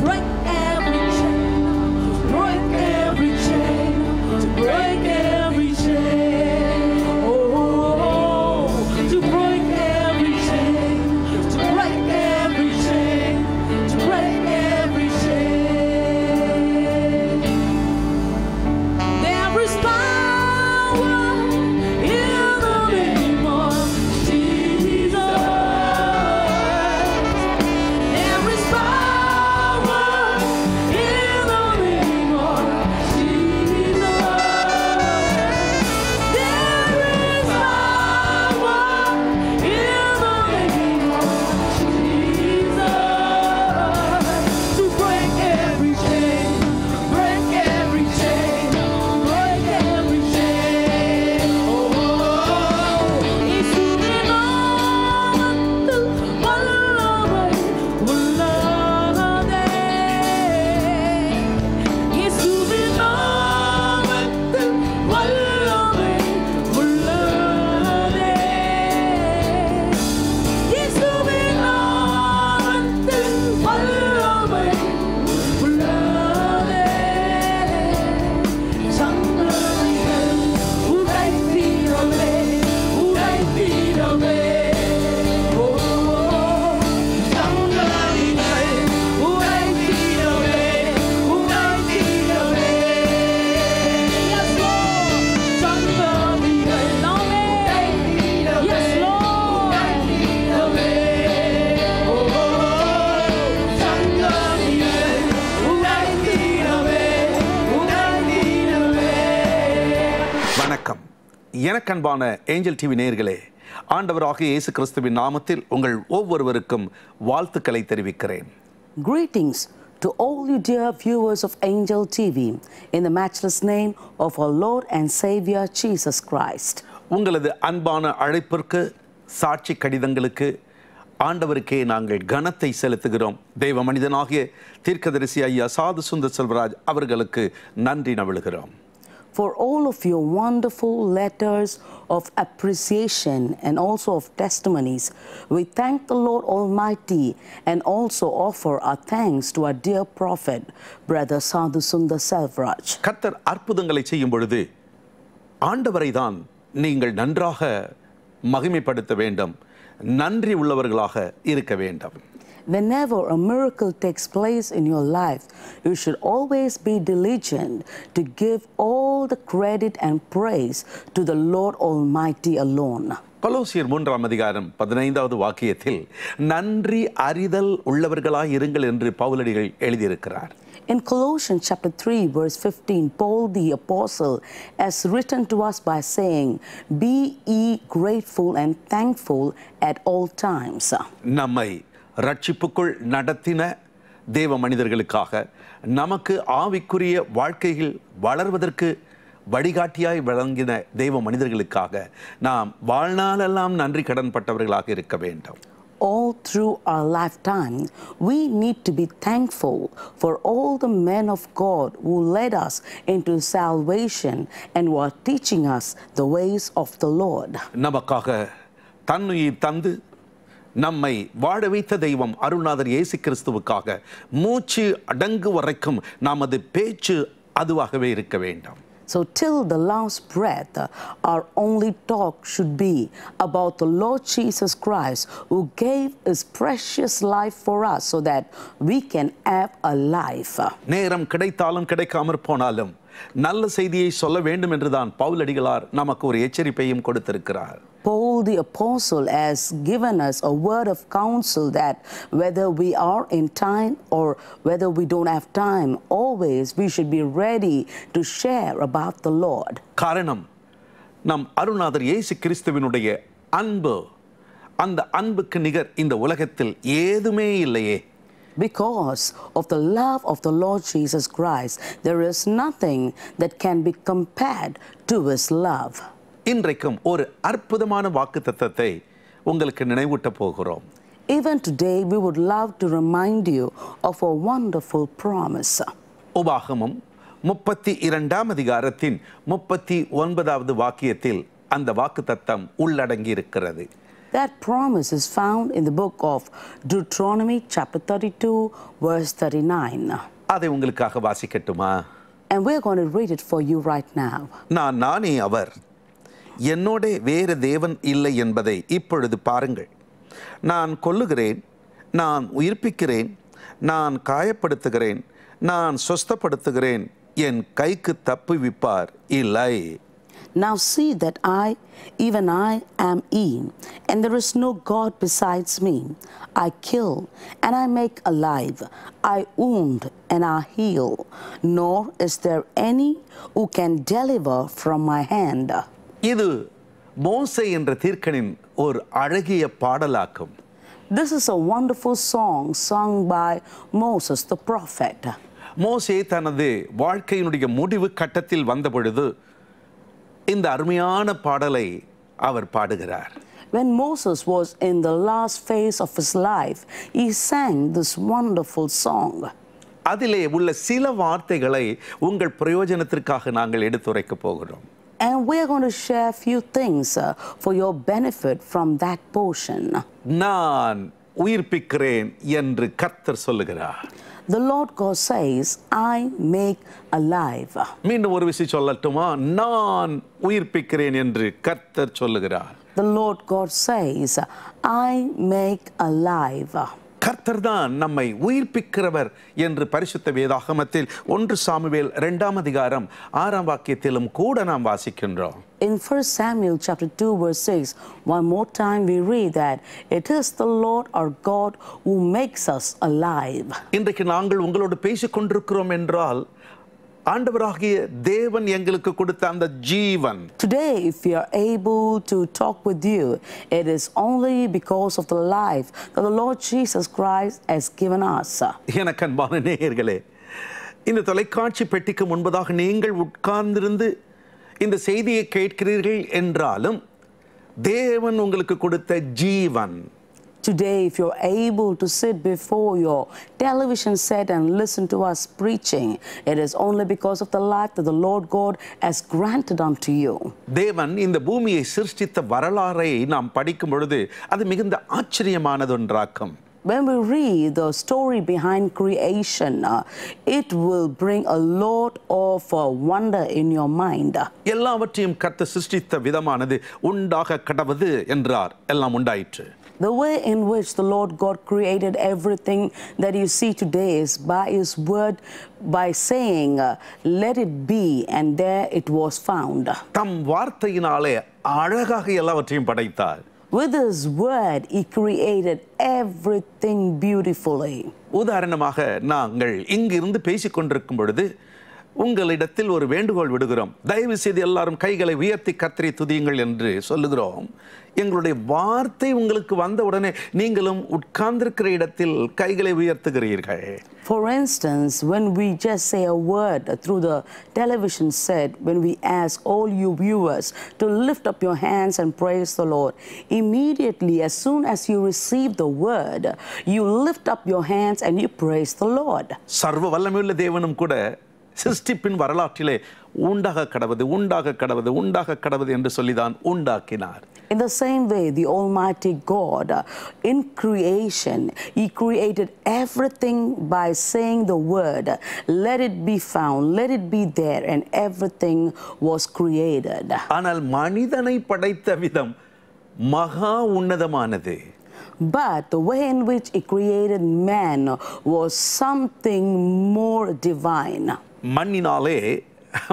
right எனக்கன்பான angel TV நேர்களே ஆண்டவராக இயேசு கிறிஸ்துவின் நாமத்தில் உங்கள் ஒவ்வொருவருக்கும் வாழ்த்துக்களை தெரிவிக்கிறேன் Greetings to all you dear viewers of Angel TV in the matchless name of our Lord and Savior Jesus Christ உங்களது அன்பான அழைப்பிற்கு சாட்சி கடிதங்களுக்கு ஆண்டவருக்கே நாங்கள் கனத்தை செலுத்துகிறோம் தெய்வ மனிதனாகிய தீர்க்கதரிசி ஐயா சாது சுந்தர் செல்வராஜ் அவர்களுக்கு நன்றி நவிழுகிறோம் for all of your wonderful letters of appreciation and also of testimonies. We thank the Lord Almighty and also offer our thanks to our dear prophet, Brother Sadhu Sunda Selvraj. கத்தர் அற்புதங்களை செய்யும் பொழுது ஆண்டவரை தான் நீங்கள் நன்றாக மகிமைப்படுத்த வேண்டும் நன்றி உள்ளவர்களாக இருக்க வேண்டும் Whenever a miracle takes place in your life, you should always be diligent to give all the credit and praise to the Lord Almighty alone. கொலோசியர் மூன்றாம் அதிகாரம் பதினைந்தாவது வாக்கியத்தில் நன்றி அறிதல் உள்ளவர்களாய் இருங்கள் என்று பவுலடிகள் எழுதியிருக்கிறார் In Colossians chapter 3 verse 15 Paul the apostle has written to us by saying be ye grateful and thankful at all times நம்மை ரட்சிப்புக்குள் நடத்தின தேவ மனிதர்களுக்காக நமக்கு ஆவிக்குரிய வாழ்க்கையில் வளர்வதற்கு வழிகாட்டியாய் வழங்கின தெய்வ மனிதர்களுக்காக நாம் வாழ்நாளெல்லாம் நன்றி கடன்பட்டவர்களாக இருக்க வேண்டும் all through our lifetime, we need to be thankful for all the men of God who led us into salvation and were teaching us the ways of the Lord. நமக்காக தன்னுயிர் தந்து நம்மை வாழ வைத்த தெய்வம் அருள்நாதர் இயேசு கிறிஸ்துவுக்காக மூச்சு அடங்கு வரைக்கும் நமது பேச்சு அதுவாகவே இருக்க வேண்டாம் So, till the last breath, our only talk should be about the Lord Jesus Christ who gave his precious life for us so that we can have a life. நேரம் கிடைத்தாலும் கிடைக்காமற் போனாலும் நல்ல செய்தியை சொல்ல வேண்டும் என்றுதான் பவுல் அடிகளார் நமக்கு ஒரு எச்சரிப்பையும் கொடுத்திருக்கிறார் Paul the Apostle has given us a word of counsel that whether we are in time or whether we don't have time, always we should be ready to share about the Lord. காரணம் நம் அருணாதர் இயேசு anbu, and the அன்புக்கு நிகர் இந்த உலகத்தில் ஏதுமே இல்லையே because of the love of the Lord Jesus Christ, there is nothing that can be compared to his love. இன்றைக்கும் ஒரு அற்புதமான வாக்கு தத்தத்தை உங்களுக்கு நினைவூட்ட போகிறோம் Even today, we would love to remind you of a wonderful promise. உபாகமம் முப்பத்தி இரண்டாம் அதிகாரத்தின் முப்பத்தி ஒன்பதாவது வாக்கியத்தில் அந்த வாக்கு தத்தம் உள்ளடங்கி இருக்கிறது That promise is found in the book of Deuteronomy chapter 32, verse 39. அதை உங்களுக்காக வாசிக்கட்டுமா And we're going to read it for you right now. நான் நானே அவர் என்னோட வேறு தேவன் இல்லை என்பதை இப்பொழுது பாருங்கள் நான் கொல்லுகிறேன் நான் உயிர்ப்பிக்கிறேன் நான் காயப்படுத்துகிறேன் நான் சொஸ்தப்படுத்துகிறேன் என் கைக்கு தப்புவிப்பார் இல்லை Now see that I, even I, am E, and there is no God besides me. I kill and I make alive, I wound and I heal, nor is there any who can deliver from my hand. இது மோசை என்ற தீர்க்கனின் ஒரு அழகிய பாடலாக்கும் This is a wonderful song sung by Moses the prophet. மோசே தனது வாழ்க்கையினுடைய முடிவு கட்டத்தில் வந்த பொழுது இந்த அருமையான பாடலை அவர் பாடுகிறார் When Moses was in the last phase of his life, he sang this wonderful song. அதிலே உள்ள சில வார்த்தைகளை உங்கள் பிரயோஜனத்திற்காக நாங்கள் எடுத்துரைக்க போகிறோம் and we're going to share a few things uh, for your benefit from that portion. நான் உயிர்ப்பிக்கிறேன் என்று கர்த்தர் சொல்லுகிறார் The Lord God says, I make alive. மீண்டும் ஒரு விஷயம் சொல்லட்டுமா நான் உயிர்ப்பிக்கிறேன் என்று கர்த்தர் சொல்லுகிறார் The Lord God says, I make alive. கர்த்தர் தான் நம்மை உயிர்ப்பிக்கிறவர் என்று பரிசுத்த வேதாகமத்தில் ஒன்று சாமுவேல் இரண்டாம் அதிகாரம் ஆறாம் வாக்கியத்திலும் கூட நாம் வாசிக்கின்றோம் In 1 Samuel chapter 2 verse 6 one more time we read that it is the Lord our God who makes us alive இன்றைக்கு நாங்கள் உங்களோடு பேசிக் கொண்டிருக்கிறோம் என்றால் ஆண்டவராகிய தேவன் எங்களுக்கு கொடுத்த அந்த ஜீவன் today if you are able to talk with you it is only because of the life that the lord jesus christ has given us எனக்கு அன்பான நேயர்களே இந்த தொலைக்காட்சி பெட்டிக்கு முன்பதாக நீங்கள் உட்கார்ந்திருந்து இந்த செய்தியை கேட்கிறீர்கள் என்றாலும் தேவன் உங்களுக்கு கொடுத்த ஜீவன் Today, if you're able to sit before your television set and listen to us preaching, it is only because of the life that the Lord God has granted unto you. தேவன் இந்த பூமியை சிருஷ்டித்த வரலாறை நாம் படிக்கும் பொழுது அது மிகுந்த ஆச்சரியமானதொன்றாக்கும் when we read the story behind creation, uh, it will bring a lot of uh, wonder in your mind. எல்லாவற்றையும் கர்த்தர் சிருஷ்டித்த விதமானது உண்டாக கடவுது என்றார் எல்லாம் உண்டாயிற்று The way in which the Lord God created everything that you see today is by His word, by saying, uh, Let it be, and there it was found. With his word, he created everything beautifully. உதாரணமாக நாங்கள் இங்கிருந்து பேசிக் பொழுது உங்களிடத்தில் ஒரு வேண்டுகோள் விடுகிறோம் தயவு செய்து எல்லாரும் கைகளை உயர்த்தி கத்திரி துதியுங்கள் என்று சொல்லுகிறோம் எங்களுடைய வார்த்தை உங்களுக்கு வந்த உடனே நீங்களும் உட்கார்ந்திருக்கிற இடத்தில் கைகளை உயர்த்துகிறீர்கள் For instance, when we just say a word through the television set, when we ask all you viewers to lift up your hands and praise the Lord, immediately, as soon as you receive the word, you lift up your hands and you praise the Lord. சர்வ வல்லமையுள்ள தேவனும் கூட சிஸ்டிப்பின் வரலாற்றிலே உண்டாக கடவது உண்டாக கடவது உண்டாக கடவது என்று சொல்லிதான் உண்டாக்கினார் In the same way, the Almighty God, uh, in creation, He created everything by saying the word, let it be found, let it be there, and everything was created. ஆனால் மனிதனை படைத்த விதம் மகா உன்னதமானது but the way in which he created man was something more divine. மண்ணினாலே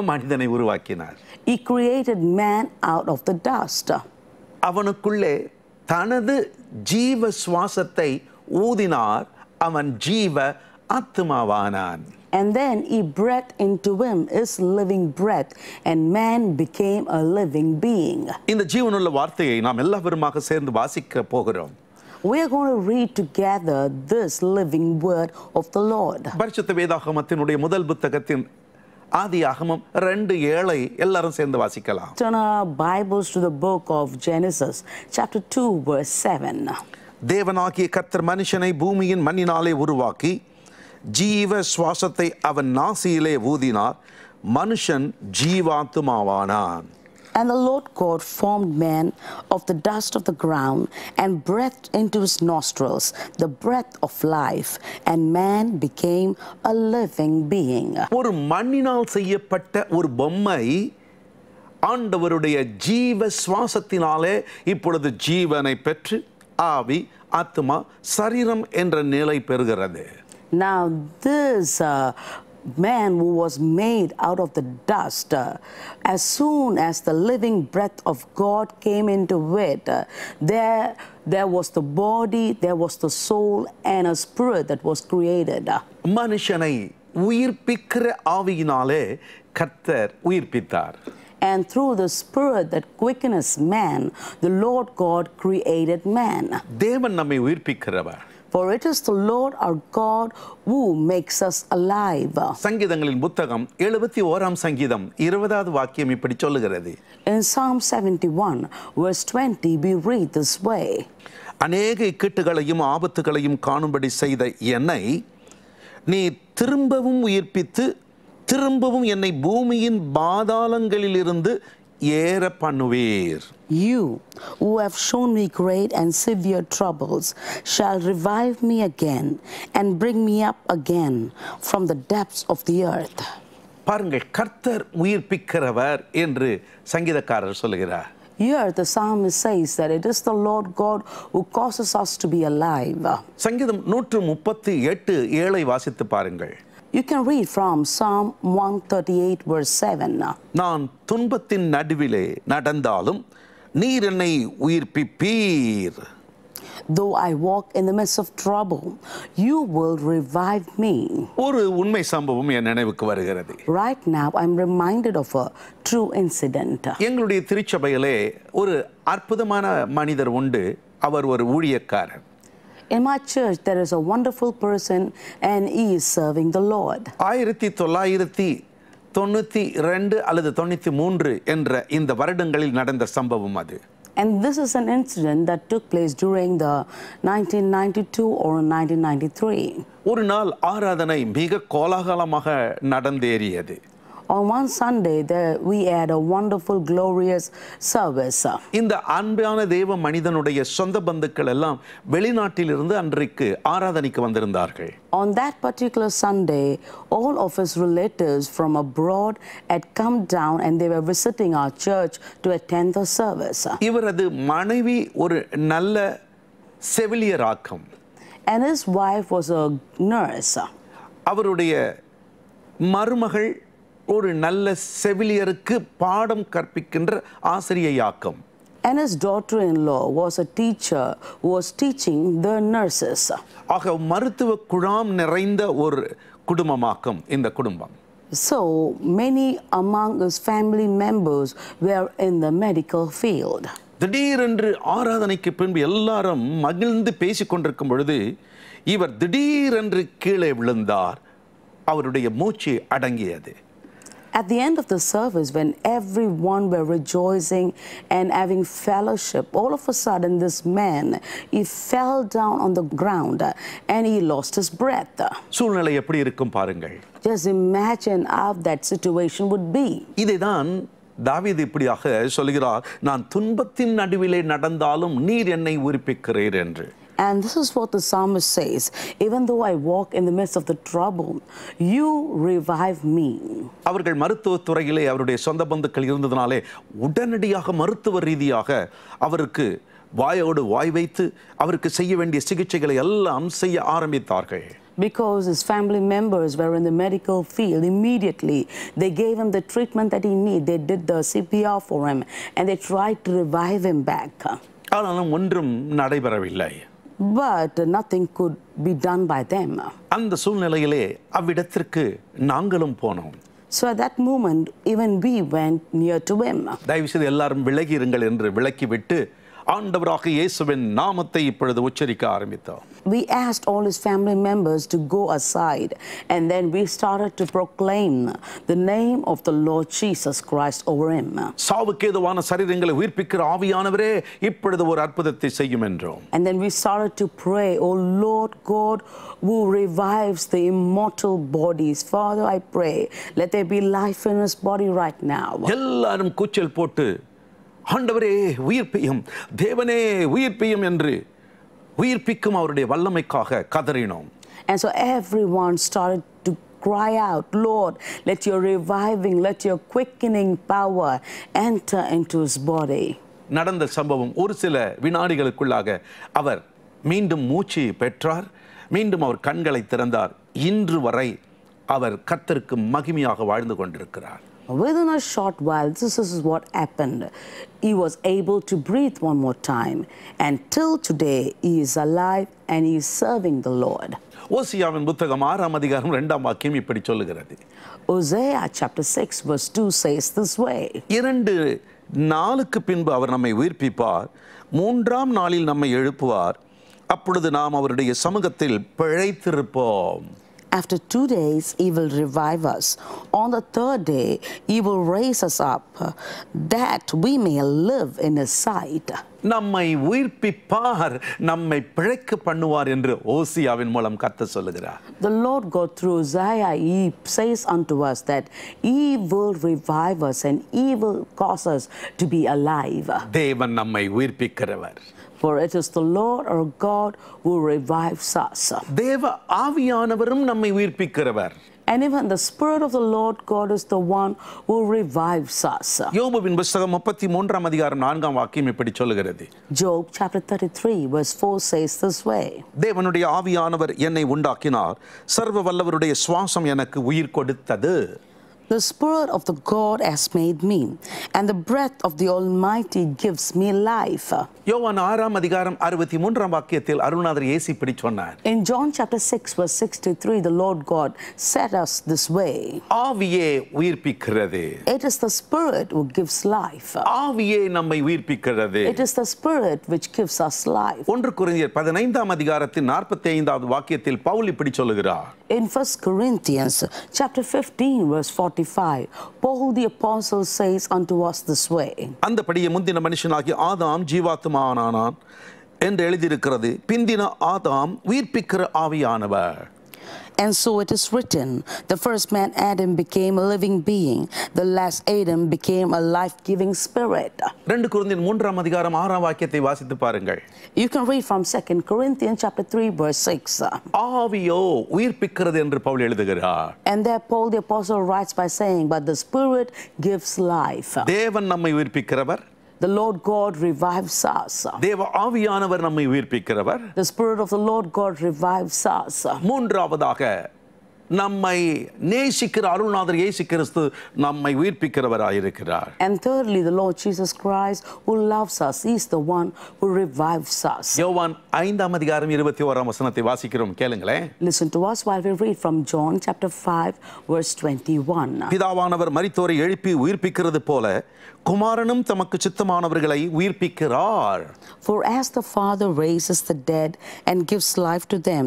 மனிதனை உருவாக்கினார் He created man out of the dust. அவனுக்குள்ளே தனது ஜீவ சுவாசத்தை ஊதினார் அவன் ஜீவ ஆத்மாவானான் And then he breathed into him his living breath, and man became a living being. இந்த ஜீவனுள்ள வார்த்தையை நாம் எல்லாவருமாக சேர்ந்து வாசிக்க போகிறோம் We're going to read together this living word of the Lord. பரிசுத்த வேதாகமத்தினுடைய முதல் புத்தகத்தின் ஆதி ஆகமம் ரெண்டு ஏழை எல்லாரும் சேர்ந்து வாசிக்கலாம் Turn our Bibles to the book of Genesis, chapter 2, verse 7. தேவனாகிய கர்த்தர் மனுஷனை பூமியின் மண்ணினாலே உருவாக்கி ஜீவ சுவாசத்தை அவன் நாசியிலே ஊதினார் மனுஷன் ஜீவாத்துமாவானான் And the Lord God formed man of the dust of the ground and breathed into his nostrils the breath of life, and man became a living being. ஒரு மண்ணினால் செய்யப்பட்ட ஒரு பொம்மை ஆண்டவருடைய ஜீவ சுவாசத்தினாலே இப்பொழுது ஜீவனை பெற்று ஆவி ஆத்மா சரீரம் என்ற நிலை பெறுகிறது Now, this uh, man who was made out of the dust, uh, as soon as the living breath of God came into it, uh, there, there was the body, there was the soul, and a spirit that was created. and through the spirit that quickeneth man, the Lord God created man. தேவன் நம்மை For it is the Lord our God who makes us alive. சங்கீதங்களின் புத்தகம் எழுபத்தி ஓராம் சங்கீதம் இருபதாவது வாக்கியம் இப்படி சொல்லுகிறது In Psalm 71 verse 20 we read this way. அநேக இக்கட்டுகளையும் ஆபத்துகளையும் காணும்படி செய்த என்னை நீ திரும்பவும் உயிர்ப்பித்து திரும்பவும் என்னை பூமியின் பாதாளங்களிலிருந்து ஏற பண்ணுவீர் You, who have shown me great and severe troubles, shall revive me again and bring me up again from the depths of the earth. பாருங்கள் கர்த்தர் உயிர்ப்பிக்கிறவர் என்று சங்கீதக்காரர் சொல்லுகிறார் Here the psalmist says that it is the Lord God who causes us to be alive. சங்கீதம் நூற்று முப்பத்தி எட்டு ஏழை வாசித்து பாருங்கள் You can read from Psalm 138, verse 7. நான் துன்பத்தின் நடுவிலே நடந்தாலும் நீர் என்னை உயிர்ப்பிப்பீர் Though I walk in the midst of trouble, you will revive me. ஒரு உண்மை சம்பவம் என் நினைவுக்கு வருகிறது. Right now I'm reminded of a true incident. எங்களுடைய திருச்சபையிலே ஒரு அற்புதமான மனிதர் உண்டு அவர் ஒரு ஊழியக்காரர் In my church, there is a wonderful person and he is serving the Lord. ஆயிரத்தி தொள்ளாயிரத்தி தொண்ணூற்றி ரெண்டு அல்லது தொண்ணூத்தி மூன்று என்ற இந்த வருடங்களில் நடந்த சம்பவம் அது And this is an incident that took place during the 1992 or 1993. ஒரு நாள் ஆராதனை மிக கோலாகலமாக நடந்தேறியது on one Sunday, the, we had a wonderful, glorious service. இந்த அன்பான தேவ மனிதனுடைய சொந்த பந்துக்கள் எல்லாம் வெளிநாட்டிலிருந்து அன்றைக்கு ஆராதனைக்கு வந்திருந்தார்கள் On that particular Sunday, all of his relatives from abroad had come down and they were visiting our church to attend the service. இவரது மனைவி ஒரு நல்ல செவிலியர் செவிலியராக்கம் And his wife was a nurse. அவருடைய மருமகள் ஒரு நல்ல செவிலியருக்கு பாடம் கற்பிக்கின்ற ஆசிரியையாக்கம் and his daughter-in-law was a teacher who was teaching the ஆக மருத்துவ குழாம் நிறைந்த ஒரு குடும்பமாக்கும் இந்த குடும்பம் so many among family members where in the medical medical திடீரென்று ஆராதனைக்கு பின்பு எல்லாரும் மகிழ்ந்து பேசிக்கொண்டிருக்கும் பொழுது இவர் திடீரென்று கீழே விழுந்தார் அவருடைய மூச்சு அடங்கியது At the end of the service, when everyone were rejoicing and having fellowship, all of a sudden this man, he fell down on the ground and he lost his breath. Just imagine how that situation would be. இதைதான் தாவீது இப்படியாக சொல்கிறார் நான் துன்பத்தின் நடுவிலே நடந்தாலும் நீர் என்னை உயிர்ப்பிக்கிறீர் என்று And this is what the psalmist says Even though I walk in the midst of the trouble, you revive me. அவர்கள் மருத்துவ துறையிலே அவருடைய சொந்த பந்துக்கள் இருந்ததுனாலே உடனடியாக மருத்துவ ரீதியாக அவருக்கு வாயோடு வாய் வைத்து அவருக்கு செய்ய வேண்டிய சிகிச்சைகளை எல்லாம் செய்ய ஆரம்பித்தார்கள் because his family members were in the medical field immediately. They gave him the treatment that he need They did the CPR for him and they tried to revive him back. ஆனாலும் ஒன்றும் நடைபெறவில்லை But nothing could be done by them. அந்த சூழ்நிலையிலே அவ்விடத்திற்கு நாங்களும் போனோம் So at that moment, even we went near to him. தயவு செய்து எல்லாரும் விலகி இருங்கள் என்று விலக்கி விட்டு ஆண்டவராக இயேசுவின் நாமத்தை இப்பொழுது உச்சரிக்க ஆரம்பித்தோம் We asked all his family members to go aside and then we started to proclaim the name of the Lord Jesus Christ over him. சாவுக்கு ஏதுவான சரீரங்களை உயிர்ப்பிக்கிற ஆவியானவரே இப்பொழுது ஒரு அற்புதத்தை செய்யும் என்றோம். And then we started to pray, O oh Lord God who revives the immortal bodies. Father, I pray, let there be life in his body right now. எல்லாரும் கூச்சல் போட்டு ஆண்டவரே உயிர்ப்பியும் தேவனே உயிர்ப்பியும் என்று உயிர்ப்பிக்கும் அவருடைய வல்லமைக்காக கதறினோம் And so everyone started to cry out, Lord, let your reviving, let your quickening power enter into his body. நடந்த சம்பவம் ஒரு சில வினாடிகளுக்குள்ளாக அவர் மீண்டும் மூச்சு பெற்றார் மீண்டும் அவர் கண்களை திறந்தார் இன்று வரை அவர் கத்தருக்கு மகிமையாக வாழ்ந்து கொண்டிருக்கிறார் Within a short while, this is what happened. He was able to breathe one more time. And till today, he is alive and he is serving the Lord. ஓசியாவின் புத்தகம் ஆறாம் அதிகாரம் இரண்டாம் வாக்கியம் இப்படி சொல்லுகிறது Hosea chapter 6 verse 2 says this way இரண்டு நாளுக்கு பின்பு அவர் நம்மை உயிர்ப்பிப்பார் மூன்றாம் நாளில் நம்மை எழுப்புவார் அப்பொழுது நாம் அவருடைய சமூகத்தில் பிழைத்திருப்போம் After two days, he will revive us. On the third day, he will raise us up, uh, that we may live in his sight. நம்மை உயிர்ப்பிப்பார் நம்மை பிழைக்க பண்ணுவார் என்று ஓசியாவின் மூலம் கத்த சொல்லுகிறார் The Lord God through Zaya, he says unto us that he will revive us and he will cause us to be alive தேவன் நம்மை உயிர்ப்பிக்கிறவர் for it is the Lord our God who revives us. தேவ ஆவியானவரும் நம்மை உயிர்ப்பிக்கிறவர் And even the Spirit of the Lord God is the one who revives us. Job chapter 33 verse 4 says this way. தேவனுடைய ஆவியானவர் என்னை உண்டாக்கினார் சர்வ வல்லவருடைய சுவாசம் எனக்கு உயிர் கொடுத்தது The Spirit of the God has made me, and the breath of the Almighty gives me life. யோவான் ஆறாம் அதிகாரம் அறுபத்தி மூன்றாம் வாக்கியத்தில் அருள்நாதர் இயேசு இப்படி சொன்னார் In John chapter 6 verse 63 the Lord God set us this way. ஆவியே உயிர்ப்பிக்கிறது. It is the Spirit who gives life. ஆவியே நம்மை உயிர்ப்பிக்கிறது. It is the Spirit which gives us life. ஒன்று குறிஞ்சியர் பதினைந்தாம் அதிகாரத்தின் 45 ஐந்தாவது வாக்கியத்தில் பவுல் இப்படி சொல்லுகிறார் In 1 Corinthians chapter 15 verse 45, Paul the apostle says unto us this way. அந்தபடியே முந்தின மனுஷனாகி ஆதாம் ஜீவாத்மாவானானான் என்று எழுதியிருக்கிறது பிந்தின ஆதாம் உயிர்ப்பிக்கிற ஆவியானவர் And so it is written, the first man Adam became a living being, the last Adam became a life-giving spirit. You can read from 2 Corinthians chapter 3 verse 6. And there Paul the apostle writes by saying but the spirit gives life. தேவன் நம்மை உயிர்ப்பிக்கிறவர் The Lord God revives us. தேவ ஆவியானவர் நம்மை உயிர்ப்பிக்கிறவர். The Spirit of the Lord God revives us. மூன்றாவதாக நம்மை நேசிக்கிற அருள்நாதர் இயேசு கிறிஸ்து நம்மை உயிர்ப்பிக்கிறவராக இருக்கிறார் and thirdly the lord jesus christ who loves us he is the one who revives us யோவான் 5 ஆம் அதிகாரம் 21 ஆம் வசனத்தை வாசிக்கிறோம் கேளுங்களே listen to us while we read from john chapter 5 verse 21 பிதாவானவர் மரித்தோரை எழுப்பி உயிர்ப்பிக்கிறது போல குமாரனும் தமக்கு சித்தமானவர்களை உயிர்ப்பிக்கிறார் For as the Father raises the dead and gives life to them,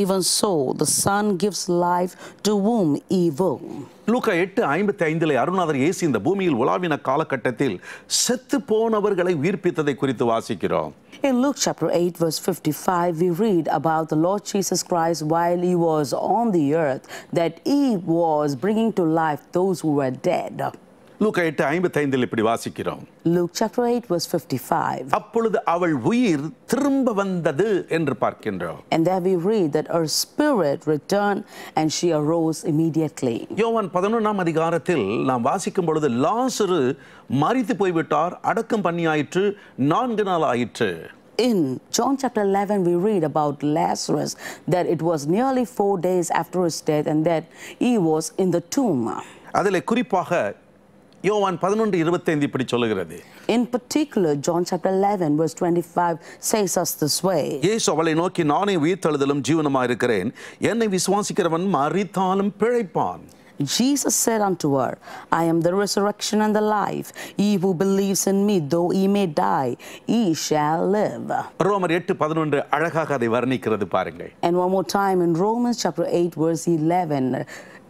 even so the Son gives life to whom he will. லூக்கா எட்டு ஐம்பத்தி ஐந்தில் அருணாதர் இயேசு இந்த பூமியில் உலாவின காலகட்டத்தில் செத்து போனவர்களை உயிர்ப்பித்ததை குறித்து வாசிக்கிறோம் In Luke chapter 8 verse 55 we read about the Lord Jesus Christ while he was on the earth that he was bringing to life those who were dead. Luke எட்டு ஐம்பத்தைந்தில் இப்படி வாசிக்கிறோம் லூக் chapter 8 verse 55 அப்பொழுது அவள் உயிர் திரும்ப வந்தது என்று பார்க்கின்றோம் and there we read that her spirit returned and she arose immediately யோவான் 11 ஆம் அதிகாரத்தில் நாம் வாசிக்கும் பொழுது லாசரு மரித்து போய்விட்டார் அடக்கம் பண்ணியாயிற்று நான்கு நாள் ஆயிற்று in John chapter 11, we read about Lazarus that it was nearly four days after his death and that he was in the tomb. அதில் குறிப்பாக பதினொன்று இருபத்தைந்து இப்படி சொல்லுகிறது In particular, John chapter 11, verse 25 says us this way. இயேசு அவளை நோக்கி நானே உயிர்த்தெழுதலும் ஜீவனமாக இருக்கிறேன் என்னை விசுவாசிக்கிறவன் மறித்தாலும் பிழைப்பான் Jesus said unto her, I am the resurrection and the life. He who believes in me, though he may die, he shall live. ரோமர் எட்டு அழகாக அதை வர்ணிக்கிறது பாருங்கள் And one more time in Romans chapter 8 verse 11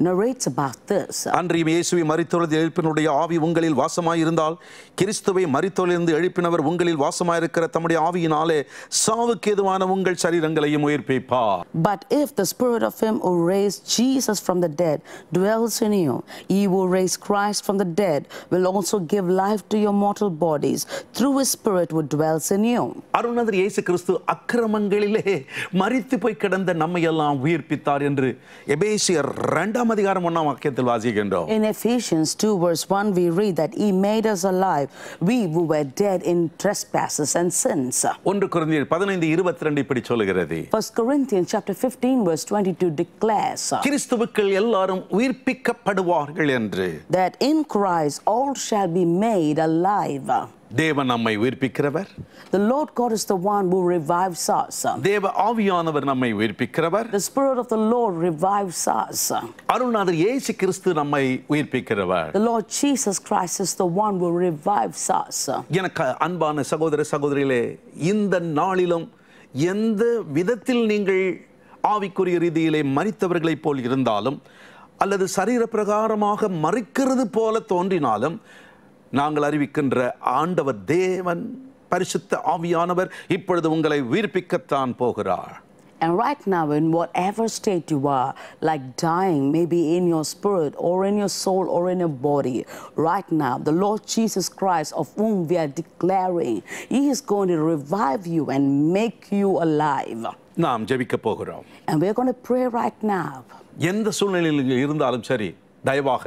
narrates about this. அன்றியும் இயேசுவை மரித்தோரிலிருந்து எழுப்பினுடைய ஆவி உங்களில் வாசமாயிருந்தால் கிறிஸ்துவை மரித்தோரிலிருந்து எழுப்பினவர் உங்களில் வாசமாயிருக்கிற தம்முடைய ஆவியினாலே சாவுக்கு ஏதுவான உங்கள் சரீரங்களையும் உயிர்ப்பிப்பார் But if the spirit of him who raised Jesus from the dead dwells dwells in you. He who raised Christ from the dead will also give life to your mortal bodies through his spirit who dwells in you. அருணாதர் இயேசு கிறிஸ்து அக்கிரமங்களிலே மறித்து போய் கிடந்த நம்மை எல்லாம் உயிர்ப்பித்தார் என்று எபேசியர் இரண்டாம் அதிகாரம் ஒன்றாம் வாக்கியத்தில் வாசிக்கின்றோம் In Ephesians 2 verse 1 we read that he made us alive we who were dead in trespasses and sins. 1 கொரிந்தியர் 15 இப்படி சொல்கிறது 1 Corinthians chapter 15 verse 22 declares கிறிஸ்துவுக்குள் எல்லாரும் உயிர்ப்பி உயிர்ப்பிக்கப்படுவார்கள் என்று that in Christ all shall be made alive தேவன் நம்மை உயிர்ப்பிக்கிறவர் the lord god is the one who revives us தேவ ஆவியானவர் நம்மை உயிர்ப்பிக்கிறவர் the spirit of the lord revives us அருள்நாதர் இயேசு கிறிஸ்து நம்மை உயிர்ப்பிக்கிறவர் the lord jesus christ is the one who revives us எனக்கு அன்பான சகோதர சகோதரிகளே இந்த நாளிலும் எந்த விதத்தில் நீங்கள் ஆவிக்குரிய ரீதியிலே மறித்தவர்களைப் போல் இருந்தாலும் அல்லது சரீர பிரகாரமாக மறிக்கிறது போல தோன்றினாலும் நாங்கள் அறிவிக்கின்ற ஆண்டவர் தேவன் பரிசுத்த ஆவியானவர் இப்பொழுது உங்களை உயிர்ப்பிக்கத்தான் போகிறார் And right now, in whatever state you are, like dying, maybe in your spirit or in your soul or in your body, right now, the Lord Jesus Christ, of whom we are declaring, He is going to revive you and make you alive. நாம் ஜெபிக்க போகிறோம் எந்த சூழ்நிலையில் இருந்தாலும் சரி தயவாக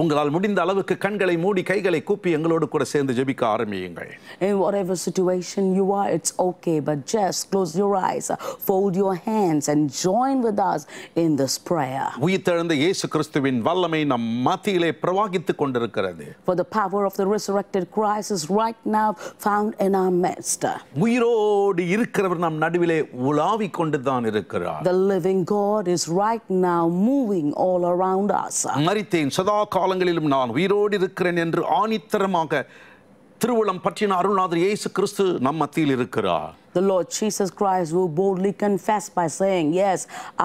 உங்களால் முடிந்த அளவுக்கு கண்களை மூடி கைகளை கூப்பி எங்களோடு கூட சேர்ந்து ஜெபிக்க ஆரம்பியுங்கள் in whatever situation you are it's okay but just close your eyes fold your hands and join with us in this prayer உயிர்த்தெழுந்த இயேசு கிறிஸ்துவின் வல்லமை நம் மத்தியிலே பிரவாகித்துக் கொண்டிருக்கிறது for the power of the resurrected Christ is right now found in our midst உயிரோடு இருக்கிறவர் நம் நடுவிலே உலாவிக் கொண்டு தான் இருக்கிறார் the living god is right now moving all around us மரித்தேன் சதா காலங்களிலும் நான் உயிரோடு இருக்கிறேன் என்று ஆணித்தரமாக திருவுளம் பற்றின அருள்நாதர் இயேசு கிறிஸ்து நம் மத்தியில் இருக்கிறார் The Lord Jesus Christ will boldly confess by saying, Yes,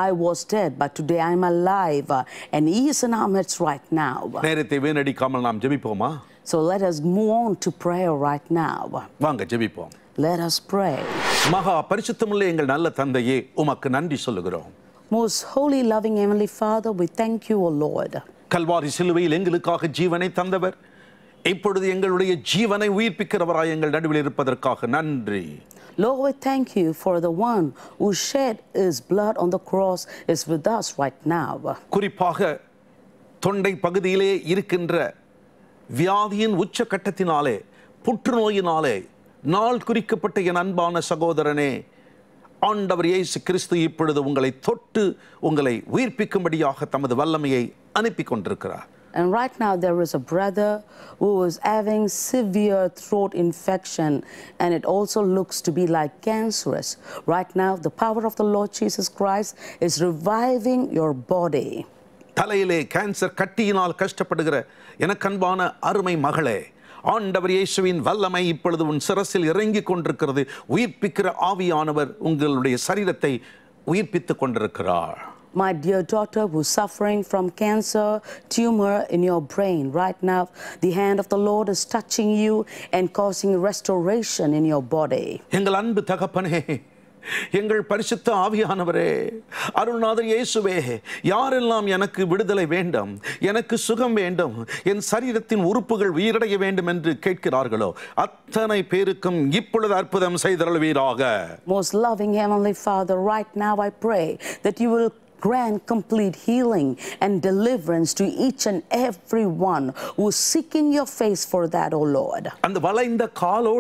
I was dead, but today I am alive, and He is in our midst right now. நேரத்தை வீணடிக்காமல் நாம் ஜெபிப்போமா So let us move on to prayer right now. வாங்க ஜெபிப்போம் Let us pray. மகா பரிசுத்தமுள்ள எங்கள் நல்ல தந்தையே உமக்கு நன்றி சொல்லுகிறோம் Most holy, loving Heavenly Father, we thank you, O Lord. Kalvari சிலுவையில் எங்களுக்காக ஜீவனை தந்தவர் இப்பொழுது எங்களுடைய ஜீவனை உயிர்ப்பிக்கிறவராய் எங்கள் நடுவில் இருப்பதற்காக நன்றி Lord, we thank you for the one who shed his blood on the cross is with us right now. குறிப்பாக தொண்டை பகுதியிலே இருக்கின்ற வியாதியின் உச்ச கட்டத்தினாலே புற்றுநோயினாலே நாள் குறிக்கப்பட்ட என் அன்பான சகோதரனே ஆண்டவர் இயேசு கிறிஸ்து இப்பொழுது உங்களை தொட்டு உங்களை உயிர்ப்பிக்கும்படியாக தமது வல்லமையை அனுப்பி கொண்டிருக்கிறார் And right now, there is a brother who is having severe throat infection, and it also looks to be like cancerous. Right now, the power of the Lord Jesus Christ is reviving your body. தலையிலே cancer கட்டியினால் கஷ்டப்படுகிற எனக்கன்பான அருமை மகளே ஆண்டவர் இயேசுவின் வல்லமை இப்பொழுது உன் சிரசில் இறங்கி கொண்டிருக்கிறது உயிர்ப்பிக்கிற ஆவியானவர் உங்களுடைய சரீரத்தை உயிர்ப்பித்துக் கொண்டிருக்கிறார் my dear daughter who's suffering from cancer, tumor in your brain. Right now, the hand of the Lord is touching you and causing restoration in your body. எங்கள் அன்பு தகப்பனே எங்கள் பரிசுத்த ஆவியானவரே அருள்நாதர் இயேசுவே யாரெல்லாம் எனக்கு விடுதலை வேண்டும் எனக்கு சுகம் வேண்டும் என் சரீரத்தின் உறுப்புகள் உயிரடைய வேண்டும் என்று கேட்கிறார்களோ அத்தனை பேருக்கும் இப்பொழுது அற்புதம் செய்தருள்வீராக Most loving Heavenly Father, right now I pray that you will grant complete healing and deliverance to each and every one who's seeking your face for that, O Lord. And the அந்த வளைந்த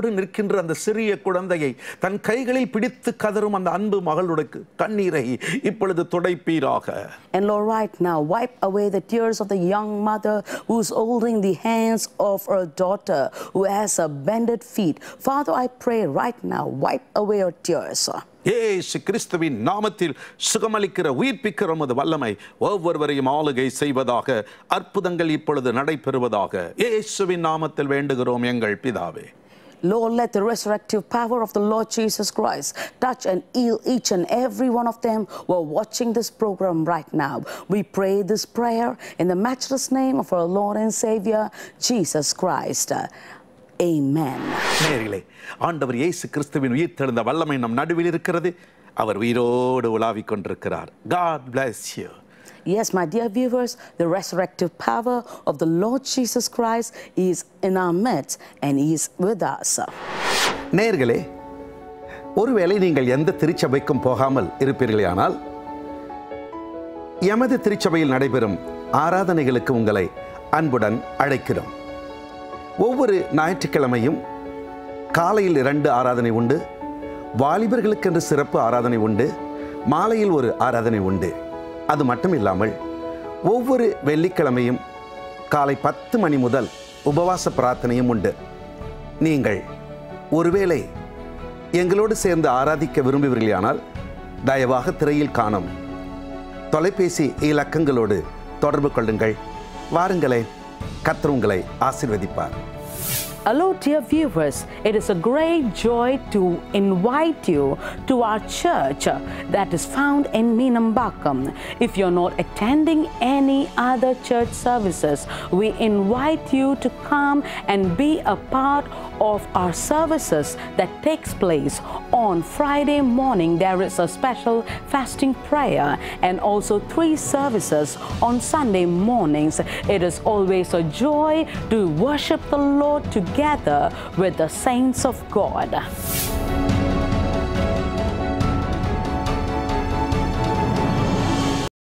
the நிற்கின்ற அந்த சிறிய குழந்தையை தன் கைகளில் பிடித்து கதரும் அந்த அன்பு மகளுடைய கண்ணீரை இப்பொழுது துடைப்பீராக And Lord, right now, wipe away the tears of the young mother who's holding the hands of her daughter who has a bended feet. Father, I pray right now, wipe away your tears. ஏசு கிறிஸ்துவின் நாமத்தில் சுகமளிக்கிற உயிர்ப்பிக்கிற வல்லமை ஒவ்வொருவரையும் ஆளுகை செய்வதாக அற்புதங்கள் இப்பொழுது நடைபெறுவதாக ஏசுவின் நாமத்தில் வேண்டுகிறோம் எங்கள் பிதாவே Lord, let the resurrective power of the Lord Jesus Christ touch and heal each and every one of them who are watching this program right now. We pray this prayer in the matchless name of our Lord and Savior, Jesus Christ. நேர்களே ஆண்டவர் இயேசு கிறிஸ்துவின் உயிர் தெழுந்த வல்லமை நம் நடுவில் இருக்கிறது அவர் உயிரோடு உலாவிக் கொண்டிருக்கிறார் God bless you Yes, my dear viewers, the resurrective power of the Lord Jesus Christ is in our midst and He is with us. நேர்களே ஒருவேளை நீங்கள் எந்த திருச்சபைக்கும் போகாமல் இருப்பீர்களே ஆனால் எமது திருச்சபையில் நடைபெறும் ஆராதனைகளுக்கு உங்களை அன்புடன் அழைக்கிறோம் ஒவ்வொரு ஞாயிற்றுக்கிழமையும் காலையில் இரண்டு ஆராதனை உண்டு வாலிபர்களுக்கென்று சிறப்பு ஆராதனை உண்டு மாலையில் ஒரு ஆராதனை உண்டு அது மட்டும் இல்லாமல் ஒவ்வொரு வெள்ளிக்கிழமையும் காலை பத்து மணி முதல் உபவாச பிரார்த்தனையும் உண்டு நீங்கள் ஒருவேளை எங்களோடு சேர்ந்து ஆராதிக்க விரும்புவீர்களானால் தயவாக திரையில் காணும் தொலைபேசி இலக்கங்களோடு தொடர்பு கொள்ளுங்கள் வாருங்களேன் கத்தர் உங்களை ஆசிர்வதிப்பார் Hello, dear viewers. It is a great joy to invite you to our church that is found in Minambakam. If you're not attending any other church services, we invite you to come and be a part of our services that takes place on Friday morning. There is a special fasting prayer and also three services on Sunday mornings. It is always a joy to worship the Lord together together with the saints of God.